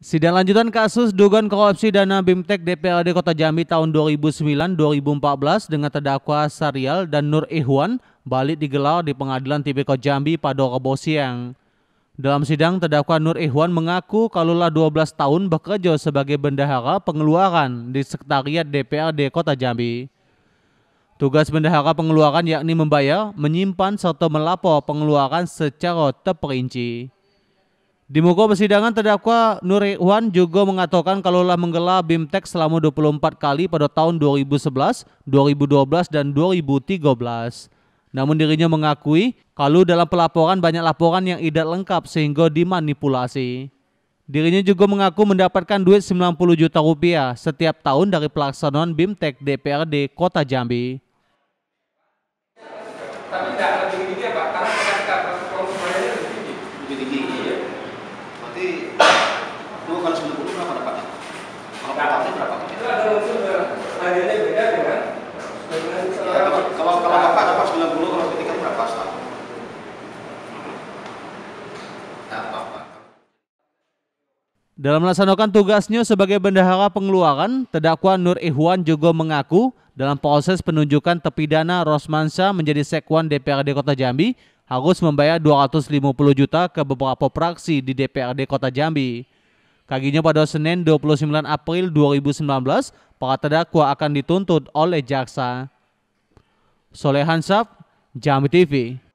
Sidang lanjutan kasus dugaan korupsi dana BIMTEK DPRD Kota Jambi tahun 2009-2014 dengan terdakwa Sarial dan Nur Ihwan balik digelar di Pengadilan Tipikor Jambi pada Rabu siang. Dalam sidang, terdakwa Nur Ihwan mengaku kalaulah 12 tahun bekerja sebagai bendahara pengeluaran di Sekretariat DPRD Kota Jambi. Tugas bendahara pengeluaran yakni membayar, menyimpan, serta melapor pengeluaran secara terperinci. Di muka persidangan terdakwa Nur Iwan juga mengatakan kalau telah menggelar BIMTEK selama 24 kali pada tahun 2011, 2012, dan 2013. Namun dirinya mengakui kalau dalam pelaporan banyak laporan yang tidak lengkap sehingga dimanipulasi. Dirinya juga mengaku mendapatkan duit 90 juta rupiah setiap tahun dari pelaksanaan BIMTEK DPRD Kota Jambi. Tapi tidak lebih ini Pak, karena berarti dua sembilan puluh berapa dapatnya? Kalau dapatnya berapa? Itu ada unsur harganya beda dengan ya, iya, kalau kalau bapak dapat sembilan puluh kalau ketika berapa setahun? Dalam melaksanakan tugasnya sebagai bendahara pengeluaran, terdakwa Nur Ihwan juga mengaku dalam proses penunjukan terpidana Rosmansa menjadi sekwan DPRD Kota Jambi harus membayar 250 juta ke beberapa praksi di DPRD Kota Jambi. Kaginya pada Senin 29 April 2019, para terdakwa akan dituntut oleh jaksa. Solehan Saf, Jambi TV.